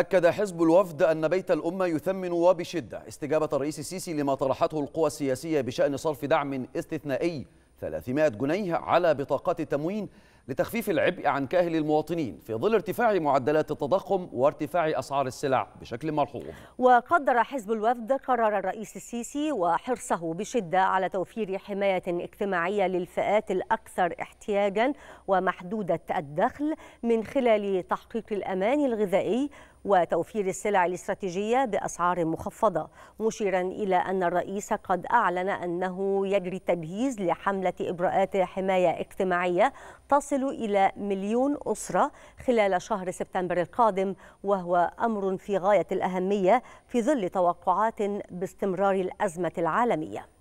أكد حزب الوفد أن بيت الأمة يثمن وبشدة استجابة الرئيس السيسي لما طرحته القوى السياسية بشأن صرف دعم استثنائي 300 جنيه على بطاقات التموين لتخفيف العبء عن كاهل المواطنين في ظل ارتفاع معدلات التضخم وارتفاع أسعار السلع بشكل ملحوظ وقدر حزب الوفد قرار الرئيس السيسي وحرصه بشدة على توفير حماية اجتماعية للفئات الأكثر احتياجا ومحدودة الدخل من خلال تحقيق الأمان الغذائي وتوفير السلع الاستراتيجية بأسعار مخفضة مشيرا إلى أن الرئيس قد أعلن أنه يجري التجهيز لحملة إجراءات حماية اجتماعية تصل إلى مليون أسرة خلال شهر سبتمبر القادم وهو أمر في غاية الأهمية في ظل توقعات باستمرار الأزمة العالمية